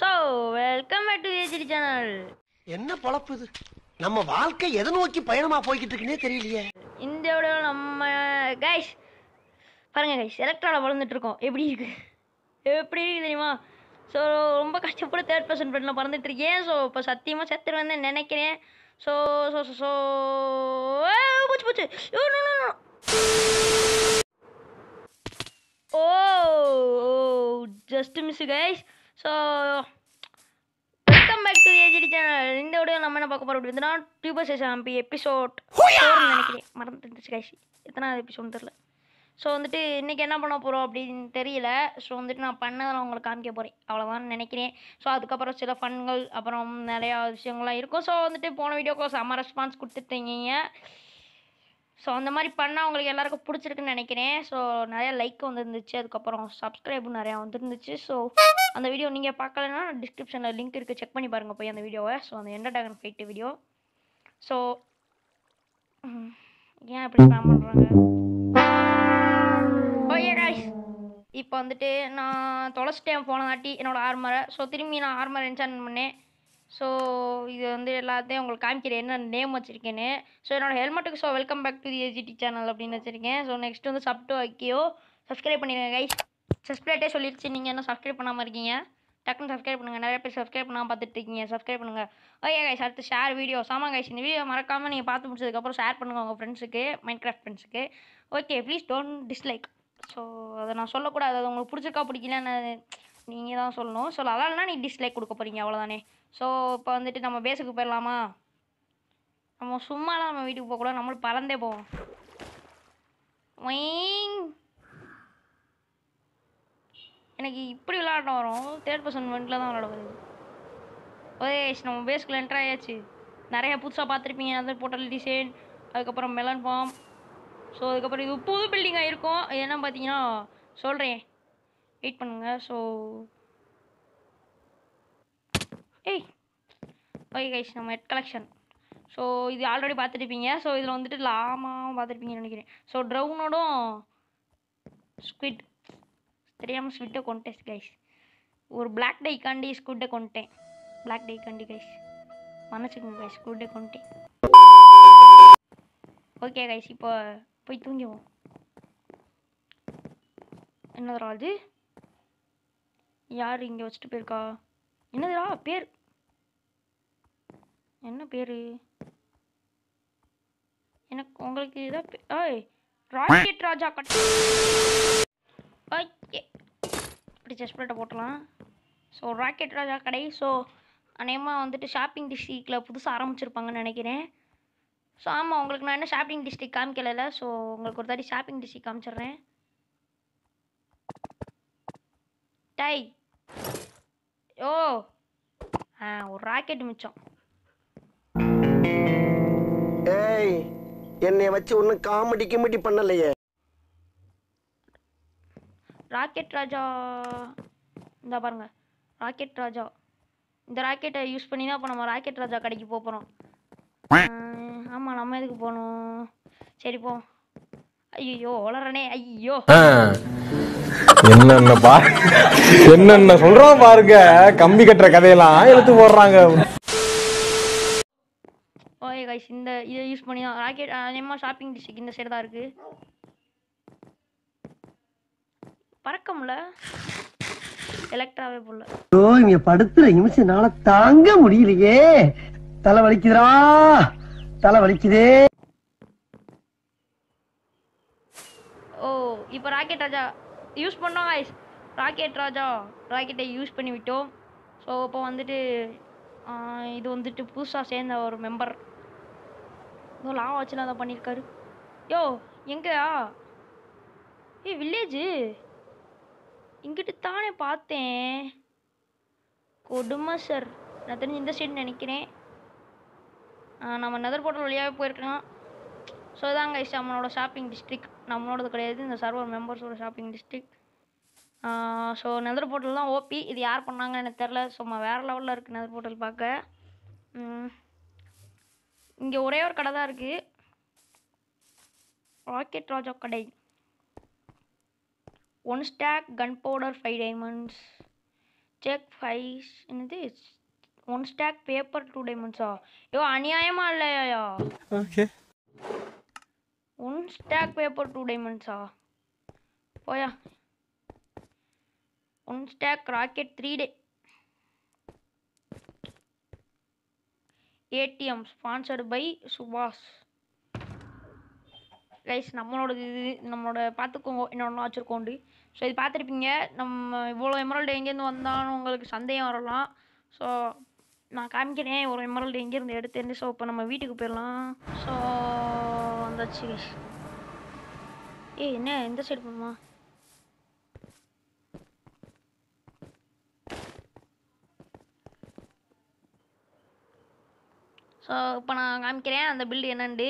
So welcome back to AGT channel என்ன பொழப்பு இது நம்ம வாழ்க்கை எதை நோக்கி பயணமா போய்கிட்டு இருக்குன்னே தெரியலையே இந்தியாவோட நம்ம கைஸ் பாருங்க கைஸ் எலக்ட்ராவில் வளர்ந்துட்டு இருக்கோம் எப்படி இருக்கு எப்படி இருக்கு தெரியுமா ஸோ ரொம்ப கஷ்டப்பட்டு தேர்ட் பர்சன் பெட்டில் பறந்துட்டு இருக்கேன் ஸோ இப்போ சத்தியமாக செத்துருவேன் நினைக்கிறேன் ஸோ ஸோ ஸோ ஸோ பூச்சு பூச்சு oh just miss guys so welcome back to AGT channel இந்த வீடியோ நம்ம என்ன பார்க்க போகிறோம் அப்படின்னா டியூபர் சேஷன் அம்பி எபிசோட் ஃபோர்னு நினைக்கிறேன் மறந்துருந்துச்சு காய்ச்சி எத்தனாவது எபிசோடு தெரில ஸோ வந்துட்டு இன்றைக்கி என்ன பண்ண போகிறோம் அப்படின்னு தெரியல ஸோ வந்துட்டு நான் பண்ணதெல்லாம் நான் உங்களுக்கு காமிக்க போகிறேன் அவ்வளோதான் நினைக்கிறேன் ஸோ அதுக்கப்புறம் சில ஃபன்கள் அப்புறம் நிறையா விஷயங்கள்லாம் இருக்கும் ஸோ வந்துட்டு போன வீடியோக்கு செம்ம ரெஸ்பான்ஸ் கொடுத்துட்டீங்க ஸோ அந்த மாதிரி பண்ணால் அவங்களுக்கு எல்லாருக்கும் பிடிச்சிருக்குன்னு நினைக்கிறேன் ஸோ நிறையா லைக் வந்துருந்துச்சு அதுக்கப்புறம் சப்ஸ்கிரைபும் நிறையா வந்துருந்துச்சு ஸோ அந்த வீடியோ நீங்கள் பார்க்கலன்னா டிஸ்கிரிப்ஷனில் லிங்க் இருக்குது செக் பண்ணி பாருங்கள் போய் அந்த வீடியோவை ஸோ அந்த என்ன டாகன் ஃபைட்டு வீடியோ ஸோ ஏன் இப்படி ஸ்பேம் பண்ணுறாங்க oh, இப்போ வந்துட்டு நான் தொலைச்சிட்டேன் போன என்னோடய ஆர்மரை ஸோ திரும்பி நான் ஆர்மரை என்ஜாய்மெண்ட் பண்ணேன் ஸோ இது வந்து எல்லாத்தையும் உங்களுக்கு காமிக்கிறேன் என்ன நேம் வச்சுருக்கேன்னு ஸோ என்னோடய ஹெல்மெட்டுக்கு so welcome back to the AGT channel அப்படின்னு வச்சுருக்கேன் ஸோ நெக்ஸ்ட் வந்து சப்டோ அக்கியோ சப்ஸ்கிரைப் பண்ணிடுங்க கை சப்ஸ்கிரைப்டே சொல்லிடுச்சு நீங்கள் இன்னும் சப்ஸ்கிரைப் பண்ணாமல் இருக்கீங்க டக்குன்னு சப்ஸ்கிரைப் பண்ணுங்கள் நிறைய பேர் சப்ஸ்கிரைப் பண்ணாமல் பார்த்துட்டு இருக்கீங்க சப்ஸ்கிரைப் பண்ணுங்கள் ஓகே கைஸ் அடுத்து ஷேர் வீடியோ சாமான் கைஸ் இந்த வீடியோ மறக்காமல் நீங்கள் பார்த்து முடிச்சதுக்கப்புறம் ஷேர் பண்ணுங்கள் உங்கள் ஃப்ரெண்ட்ஸுக்கு மைண்ட் கிராஃப்ட் ஃப்ரெண்ட்ஸுக்கு okay please don't dislike so அதை நான் சொல்லக்கூடாது அது உங்களுக்கு பிடிச்சிருக்கா பிடிக்கலன்னு நீங்கள் தான் சொல்லணும் ஸோ லதால்னா நீ டிஸ்லைக் கொடுக்க போகிறீங்க அவ்வளோதானே ஸோ இப்போ வந்துட்டு நம்ம பேஸுக்கு போயிடலாமா நம்ம சும்மாலாம் நம்ம வீட்டுக்கு போகக்கூடாது நம்மளும் பறந்தே போவோம் எனக்கு இப்படி விளாட வரும் தேர்ட் பர்சன் வெண்டில் தான் விளாட வருது ஓகேஷ் நம்ம பேஸ்குள்ளே என்டர் ஆயாச்சு நிறைய புதுசாக பார்த்துருப்பீங்க அந்த போட்டல் டிசைன் அதுக்கப்புறம் மெலன் ஃபார்ம் ஸோ அதுக்கப்புறம் இது புது பில்டிங்காக இருக்கும் என்ன பார்த்தீங்கன்னா சொல்கிறேன் வெயிட் பண்ணுங்கள் ஸோ ஏய் ஓகே கைஸ் நம்ம ஹெட் கலெக்ஷன் ஸோ இது ஆல்ரெடி பார்த்துருப்பீங்க ஸோ இதில் வந்துட்டு லாமாவும் பார்த்துருப்பீங்கன்னு நினைக்கிறேன் ஸோ ட்ரௌனோடும் ஸ்குவிட் தெரியாமல் ஸ்விட்டை கொண்டுட்டேன் கைஸ் ஒரு பிளாக் டைக்காண்டி ஸ்குவிட்டை கொண்டுட்டேன் பிளாக் டைக்காண்டி கைஸ் மன்னிச்சுக்கோங்க கைஸ் ஸ்குவிட்டை கொண்டுட்டேன் ஓகே கைஸ் இப்போ போய் தூங்கிவோம் என்னதுரா ராஜு யார் இங்கே வச்சுட்டு போயிருக்கா என்னதுடா பேர் என்ன பேர் எனக்கு உங்களுக்கு இதான் ஆய் ராக்கெட் ராஜா கட் ஓகே இப்படி செஸ் பிளேட்டை போட்டலாம் ஸோ ராக்கெட் ராஜா கடை ஸோ அநேகமாக வந்துட்டு ஷாப்பிங் டிஸ்ட்ரிக்டில் புதுசாக ஆரம்பிச்சிருப்பாங்கன்னு நினைக்கிறேன் ஸோ ஆமாம் உங்களுக்கு நான் என்ன ஷாப்பிங் டிஸ்ட்ரிக் காமிக்கல ஸோ உங்களுக்கு ஒரு தாட்டி ஷாப்பிங் டிஸ்ட்ரிக் காமிச்சிட்றேன் டை ஓ ஆ ஒரு ராக்கெட் மிச்சம் ஏய் என்னைய வச்சு ஒன்றும் காமெடி கிமெடி பண்ணலையே ராக்கெட் ராஜா இந்த பாருங்க ராக்கெட் ராஜா இந்த ராக்கெட்டை யூஸ் பண்ணி தான் இப்போ நம்ம ராக்கெட் ராஜா கடைக்கு போகிறோம் ஆமாம் நம்ம எதுக்கு போகணும் சரி போ ஐயோ வளரனே ஐயோ என்னென்ன பா என்னென்ன சொல்றோம் பாருங்க கம்பி கட்டுற கதையெல்லாம் எடுத்து போடுறாங்க ஓகே கைஸ் இந்த இதை யூஸ் பண்ணி தான் ராக்கெட் அதிகமாக ஷாப்பிங் டிஸ்ட்ரிக் இந்த சைடு தான் இருக்கு பறக்க முடியல எலக்ட்ராவே போல ஓ இங்க படுத்துற நிமிஷம் என்னால தாங்க முடியலையே தலை வலிக்குதுடா தலை வலிக்குதே ஓ இப்போ ராக்கெட் ராஜா யூஸ் பண்ணோம் ஐஸ் ராக்கெட் ராஜா ராக்கெட்டை யூஸ் பண்ணிவிட்டோம் ஸோ இப்போ வந்துட்டு இது வந்துட்டு புதுசாக சேர்ந்த ஒரு மெம்பர் ஏதோ லாவா வச்சுலாம் அதை பண்ணியிருக்காரு யோ எங்கயா ஏ வில்லேஜு இங்கிட்டு தானே பார்த்தேன் கொடுமை சார் நான் தெரிஞ்சு இந்த சைடு நினைக்கிறேன் நம்ம நெதர் போட்டல் வழியாகவே போயிருக்கலாம் ஸோ ஐஸ் நம்மளோட ஷாப்பிங் டிஸ்ட்ரிக்ட் நம்மளோடது கிடையாது இந்த சர்வர் மெம்பர்ஸோட shopping district so nether portal தான் ஓபி இது யார் பண்ணாங்கன்னு எனக்கு தெரில சும்மா வேறு லெவலில் இருக்குது நெதர் போர்ட்டல் பார்க்க இங்கே ஒரே ஒரு கடை தான் இருக்குது ராக்கெட் ராஜா கடை one stack gunpowder five diamonds check five என்னது ஒன் ஸ்டாக் பேப்பர் டூ டைமண்ட்ஸா ஐயோ அநியாயமா இல்லையா okay one stack paper two டைமண்ட்ஸா போயா one stack rocket three day ATM sponsored by Subash guys நம்மளோட இது நம்மளோட பார்த்துக்கோங்க என்னோட வச்சுருக்கோண்டு ஸோ இது பார்த்துருப்பீங்க நம்ம இவ்வளோ எமரல்டு எங்கேருந்து வந்தாலும் உங்களுக்கு சந்தேகம் வரலாம் ஸோ நான் காமிக்கிறேன் ஒரு எமரல்டு எங்கேருந்து எடுத்துருந்து ஸோ இப்போ நம்ம வீட்டுக்கு போயிடலாம் ஸோ வந்தாச்சு ஏய் என்ன எந்த சைடு போமா ஸோ இப்போ நான் காமிக்கிறேன் அந்த பில்டு என்னண்டு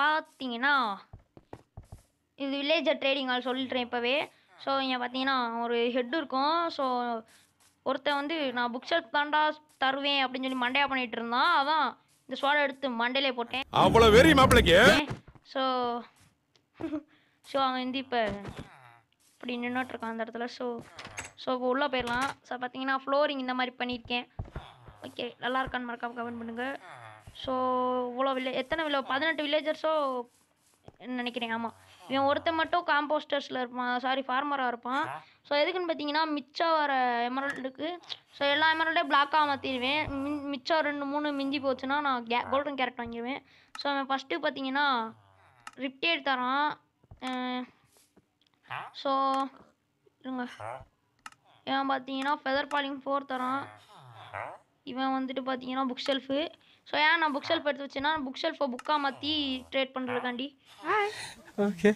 பார்த்தீங்கன்னா இது வில்லேஜர் ட்ரேடிங் ஆள் சொல்லிட்டுறேன் இப்போவே ஸோ இங்கே பார்த்தீங்கன்னா ஒரு ஹெட் இருக்கும் ஸோ ஒருத்தன் வந்து நான் புக் ஷெல்ஃப் தாண்டா தருவேன் அப்படின்னு சொல்லி மண்டையா பண்ணிட்டு இருந்தான் அதான் இந்த சோடா எடுத்து மண்டையிலே போட்டேன் அவ்வளோ வெறி மாப்பிளைக்கு ஸோ ஸோ அவன் வந்து இப்போ இப்படி நின்றுட்டு இருக்கான் அந்த இடத்துல ஸோ ஸோ இப்போ உள்ளே போயிடலாம் ஸோ பார்த்தீங்கன்னா ஃப்ளோரிங் இந்த மாதிரி பண்ணியிருக்கேன் ஓகே நல்லா இருக்கான்னு மறக்காம கமெண்ட் பண்ணுங்கள் ஸோ இவ்வளோ வில்லே எத்தனை வில்லோ பதினெட்டு வில்லேஜர்ஸோ நினைக்கிறேன் ஆமாம் இவன் ஒருத்தன் மட்டும் காம்போஸ்டர்ஸில் இருப்பான் சாரி ஃபார்மராக இருப்பான் ஸோ எதுக்குன்னு பார்த்தீங்கன்னா மிச்சம் வர எமரல்டுக்கு ஸோ எல்லா எமரல்டையும் பிளாக்காக மாற்றிடுவேன் மிச்சம் ரெண்டு மூணு மிஞ்சி போச்சுன்னா நான் கே கோல்டன் கேரட் வாங்கிடுவேன் ஸோ அவன் ஃபஸ்ட்டு பார்த்தீங்கன்னா ரிப்டேட் தரான் ஸோ இருங்க ஏன் பார்த்தீங்கன்னா ஃபெதர் பாலிங் ஃபோர் தரான் இவன் வந்துட்டு பார்த்தீங்கன்னா புக் ஷெல்ஃபு ஸோ ஏன் நான் புக் ஷெல்ஃப் எடுத்து வச்சேன்னா புக் ஷெல்ஃபை புக்காக மாற்றி ட்ரேட் பண்ணுறதுக்காண்டி ஓகே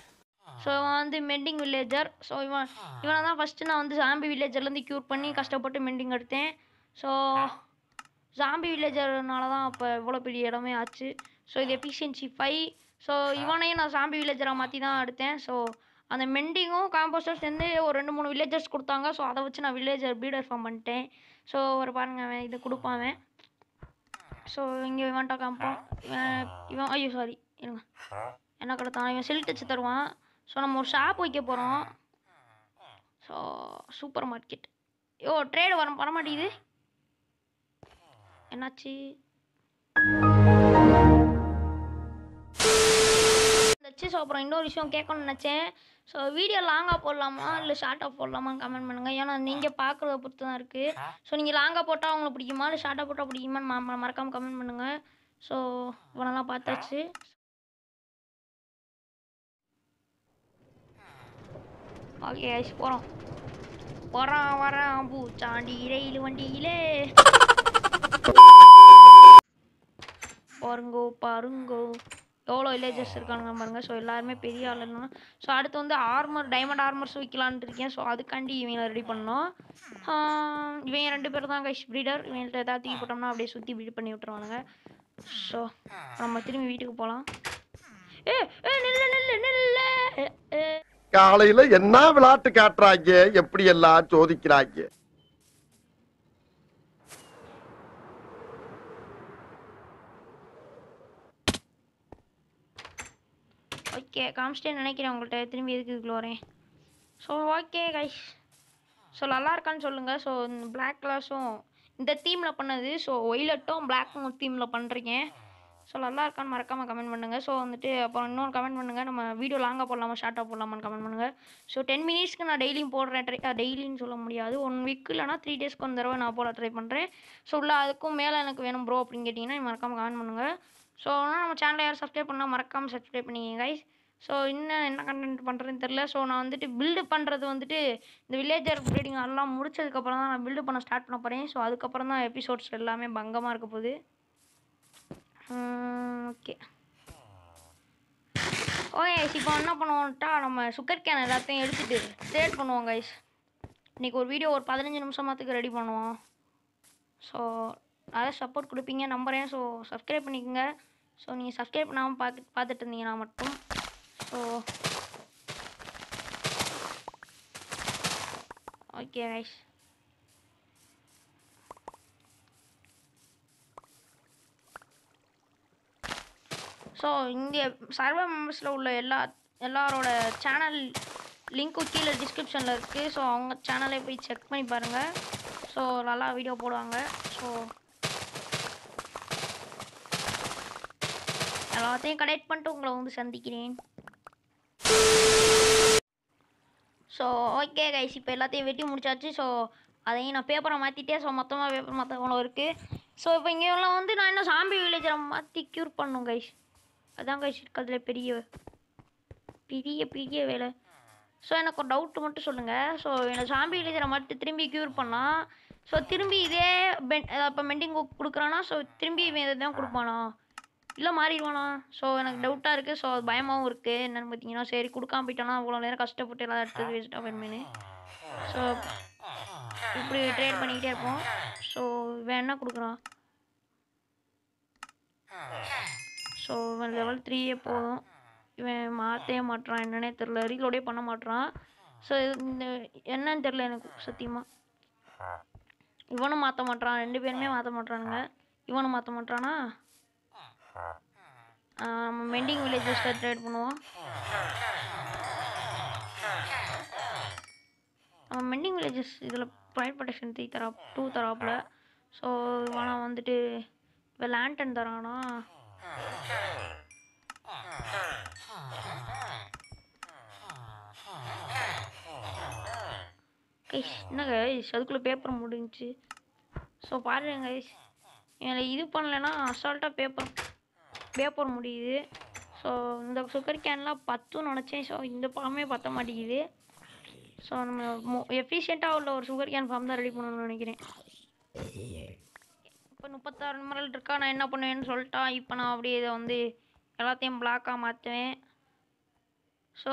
ஸோ இவன் வந்து மெண்டிங் வில்லேஜர் ஸோ இவன் இவனை தான் ஃபஸ்ட்டு நான் வந்து சாம்பி வில்லேஜர்லேருந்து க்யூர் பண்ணி கஷ்டப்பட்டு மெண்டிங் எடுத்தேன் ஸோ ஜாம்பி வில்லேஜர்னால தான் இப்போ இவ்வளோ பெரிய இடமே ஆச்சு ஸோ இது எஃபிஷியன்சி ஃபைவ் ஸோ இவனையும் நான் ஜாம்பி வில்லேஜராக மாற்றி தான் எடுத்தேன் ஸோ அந்த மெண்டிங்கும் காம்போஸ்டும் சேர்ந்து ஒரு ரெண்டு மூணு வில்லேஜர்ஸ் கொடுத்தாங்க ஸோ அதை வச்சு நான் வில்லேஜர் பீடர் ஃபார்ம் பண்ணிட்டேன் ஸோ ஒரு பாருங்க அவன் இதை கொடுப்பான் ஸோ இங்கே இவன்ட்டா காம்போ இவன் ஐயோ சாரி இருங்க என்ன கொடுத்தான் இவன் சில்ட் வச்சு தருவான் ஸோ நம்ம ஒரு ஷாப் வைக்க போகிறோம் so supermarket oh trade வர வரமாட்டேங்குது என்னாச்சு அப்புறம் இன்னொரு விஷயம் கேட்கணும்னு நினச்சேன் ஸோ வீடியோ லாங்காக போடலாமா இல்லை ஷார்ட்டாக போடலாமான்னு கமெண்ட் பண்ணுங்கள் ஏன்னா நீங்கள் பார்க்குறத பொறுத்து தான் இருக்குது ஸோ நீங்கள் லாங்காக போட்டால் அவங்களை பிடிக்குமா இல்லை ஷார்ட்டாக போட்டால் பிடிக்குமான்னு மறக்காமல் கமெண்ட் பண்ணுங்கள் ஸோ இவனெல்லாம் பார்த்தாச்சு ஓகே ஐஸ் போகிறோம் வரான் பூ சாண்டி ரயில் வண்டியிலே பாருங்கோ பாருங்கோ எவ்வளோ வில்லேஜஸ் இருக்கானுங்க பாருங்கள் ஸோ எல்லாருமே பெரிய ஆள் ஸோ அடுத்து வந்து ஆர்மர் டைமண்ட் ஆர்மர்ஸ் வைக்கலான்ட்டு இருக்கேன் ஸோ அதுக்காண்டி இவங்க ரெடி பண்ணோம் இவங்க ரெண்டு பேர் தான் கைஷ் ப்ரீடர் இவங்கள்ட்ட ஏதாவது தீ போட்டோம்னா அப்படியே சுற்றி ப்ரீட் பண்ணி விட்டுருவானுங்க ஸோ நம்ம திரும்பி வீட்டுக்கு போகலாம் ஏ ஏ காலையில என்ன விளையாட்டு காட்டுறாங்க எப்படி எல்லாம் சோதிக்கிறாங்க ஓகே காமிச்சிட்டே நினைக்கிறேன் உங்கள்கிட்ட திரும்பி எதுக்கு வரேன் ஸோ ஓகே கைஸ் ஸோ நல்லா இருக்கான்னு சொல்லுங்கள் ஸோ இந்த பிளாக் கலர்ஸும் இந்த தீமில் பண்ணது ஸோ ஒயிலட்டும் பிளாக்கும் தீமில் பண்ணுறீங்க ஸோ நல்லா இருக்கான்னு மறக்காமல் கமெண்ட் பண்ணுங்கள் ஸோ வந்துட்டு அப்புறம் இன்னொன்று கமெண்ட் பண்ணுங்கள் நம்ம வீடியோ லாங்காக போடலாமா ஷார்ட்டாக போடலாமான்னு கமெண்ட் பண்ணுங்கள் ஸோ டென் மினிட்ஸ்க்கு நான் டெய்லியும் போடுறேன் ட்ரை டெய்லின்னு சொல்ல முடியாது ஒன் வீக் இல்லைனா த்ரீ டேஸ்க்கு ஒரு தடவை நான் போட ட்ரை பண்ணுறேன் ஸோ உள்ள அதுக்கும் மேலே எனக்கு வேணும் ப்ரோ அப்படின்னு கேட்டிங்கன்னா மறக்காமல் கமெண்ட் பண்ணுங்கள் ஸோ ஆனால் நம்ம சேனலை யாரும் சப்ஸ்கிரைப் பண்ணால் மறக்காமல் சப்ஸ்கிரைப் பண்ணிக்கங்க கைஸ் ஸோ இன்னும் என்ன கண்டென்ட் பண்ணுறேன்னு தெரில ஸோ நான் வந்துட்டு பில்டு பண்ணுறது வந்துட்டு இந்த வில்லேஜர் ப்ரீடிங் எல்லாம் முடிச்சதுக்கப்புறம் தான் நான் பில்டு பண்ண ஸ்டார்ட் பண்ண போகிறேன் ஸோ அதுக்கப்புறம் தான் எபிசோட்ஸ் எல்லாமே பங்கமாக இருக்க போகுது ஓகே ஓகே இப்போ என்ன பண்ணுவோம்ட்டா நம்ம சுகர் கேன் எல்லாத்தையும் எடுத்துகிட்டு க்ரியேட் பண்ணுவோம் கைஸ் இன்றைக்கி ஒரு வீடியோ ஒரு பதினஞ்சு நிமிஷமாத்துக்கு ரெடி பண்ணுவோம் ஸோ நிறைய சப்போர்ட் கொடுப்பீங்க நம்புகிறேன் ஸோ சப்ஸ்கிரைப் பண்ணிக்கோங்க ஸோ நீங்கள் சப்ஸ்கிரைப் பண்ணாமல் பார்த்து பார்த்துட்டு இருந்தீங்கன்னா மட்டும் Oh. Okay, guys. ஸோ இங்கே சர்வர் மெம்பர்ஸில் உள்ள எல்லா எல்லாரோட சேனல் லிங்க்கும் கீழே டிஸ்கிரிப்ஷனில் இருக்குது ஸோ அவங்க சேனலை போய் செக் பண்ணி பாருங்கள் ஸோ நல்லா வீடியோ போடுவாங்க ஸோ எல்லாத்தையும் கலெக்ட் பண்ணிட்டு உங்களை வந்து சந்திக்கிறேன் ஸோ ஓகே கைஸ் இப்போ எல்லாத்தையும் வெட்டி முடிச்சாச்சு ஸோ அதையும் நான் பேப்பரை மாற்றிட்டேன் ஸோ மொத்தமாக பேப்பர் மாற்ற அவ்வளோ இருக்குது ஸோ இப்போ இங்கெல்லாம் வந்து நான் இன்னும் சாம்பி வில்லேஜரை மாற்றி க்யூர் பண்ணும் கைஸ் அதுதான் கைஸ் இருக்கிறதுல பெரிய பெரிய பெரிய வேலை ஸோ எனக்கு ஒரு டவுட்டு மட்டும் சொல்லுங்கள் ஸோ என்னை சாம்பி வில்லேஜரை மாற்றி திரும்பி க்யூர் பண்ணால் ஸோ திரும்பி இதே பென் இப்போ மெண்டிங் கொடுக்குறானா ஸோ திரும்பி இவன் இதை தான் கொடுப்பானா இல்லை மாறிடுவானா ஸோ எனக்கு டவுட்டாக இருக்குது ஸோ பயமாகவும் இருக்குது என்னென்னு பார்த்தீங்கன்னா சரி கொடுக்காம போயிட்டானா அவ்வளோ நேரம் கஷ்டப்பட்டு எல்லாம் எடுத்தது வேஸ்ட்டாக போயிருமேனு ஸோ இப்படி ட்ரேட் பண்ணிக்கிட்டே இருப்போம் ஸோ என்ன கொடுக்குறான் ஸோ இவன் லெவல் த்ரீயே போதும் இவன் மாற்றவே மாட்டுறான் என்னன்னே தெரில ரீலோடே பண்ண மாட்டுறான் ஸோ இந்த என்னன்னு தெரில எனக்கு சத்தியமாக இவனும் மாற்ற மாட்டான் ரெண்டு பேருமே மாற்ற மாட்டானுங்க இவனும் மாற்ற மாட்டானா மெண்டிங் வில்லேஜஸ் ட்ரேட் பண்ணுவோம் நம்ம மெண்டிங் வில்லேஜஸ் இதில் ப்ராய்ட் ப்ரொடெக்ஷன் த்ரீ தரா டூ தராப்பில் ஸோ ஆனால் வந்துட்டு இப்போ லேண்டன் தரானா கைஷ் என்ன கைஸ் அதுக்குள்ளே பேப்பர் முடிஞ்சு ஸோ பாருங்க கைஸ் இது பண்ணலைன்னா அசால்ட்டாக பேப்பர் போட முடியுது ஸோ இந்த சுகர் கேன்லாம் பத்தும் நினச்சேன் ஸோ இந்த பழமே பற்ற மாட்டேங்குது ஸோ நம்ம எஃபிஷியண்ட்டாக உள்ள ஒரு சுகர் கேன் ஃபார்ம் தான் ரெடி பண்ணணும்னு நினைக்கிறேன் இப்போ முப்பத்தாறு நிமிடம் இருக்கா நான் என்ன பண்ணுவேன்னு சொல்லிட்டா இப்போ நான் அப்படியே இதை வந்து எல்லாத்தையும் பிளாக்காக மாற்றுவேன் ஸோ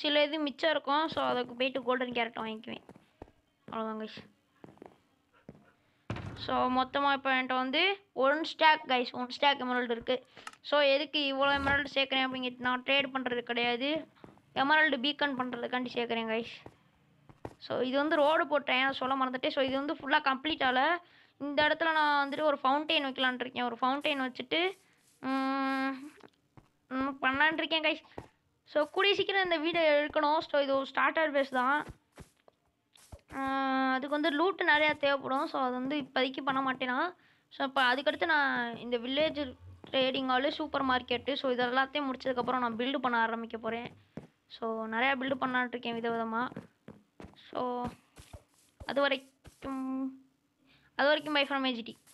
சில இது மிச்சம் இருக்கும் ஸோ அதுக்கு போயிட்டு கோல்டன் கேரட் வாங்கிக்குவேன் அவ்வளோதாங்க ஸோ மொத்தமாக இப்போ என்கிட்ட வந்து one stack guys one stack emerald இருக்குது ஸோ எதுக்கு இவ்வளோ எமரல்டு சேர்க்குறேன் அப்படிங்கிட்டு நான் ட்ரேட் பண்ணுறது கிடையாது எமரல்டு பீக்கன் பண்ணுறதுக்காண்டி சேர்க்குறேன் கைஸ் ஸோ இது வந்து ரோடு போட்டேன் சொல்ல மறந்துட்டேன் ஸோ இது வந்து ஃபுல்லாக கம்ப்ளீட் ஆகலை இந்த இடத்துல நான் வந்துட்டு ஒரு ஃபவுண்டெயின் வைக்கலான் இருக்கேன் ஒரு ஃபவுண்டெயின் வச்சுட்டு பண்ணலான் இருக்கேன் கைஸ் ஸோ கூடிய சீக்கிரம் இந்த வீடியோ எடுக்கணும் ஸோ இது ஒரு ஸ்டார்டர் பேஸ் தான் அதுக்கு வந்து லூட்டு நிறையா தேவைப்படும் ஸோ அது வந்து இப்போதைக்கு பண்ண மாட்டேனா ஸோ இப்போ அதுக்கடுத்து நான் இந்த village trading hall supermarket so இது எல்லாத்தையும் முடிச்சதுக்கப்புறம் நான் பில்டு பண்ண ஆரம்பிக்க போகிறேன் ஸோ நிறையா பில்டு பண்ணான்ட்ருக்கேன் இருக்கேன் விதமாக ஸோ அது வரைக்கும் அது வரைக்கும் பை ஃப்ரம் ஏஜிடி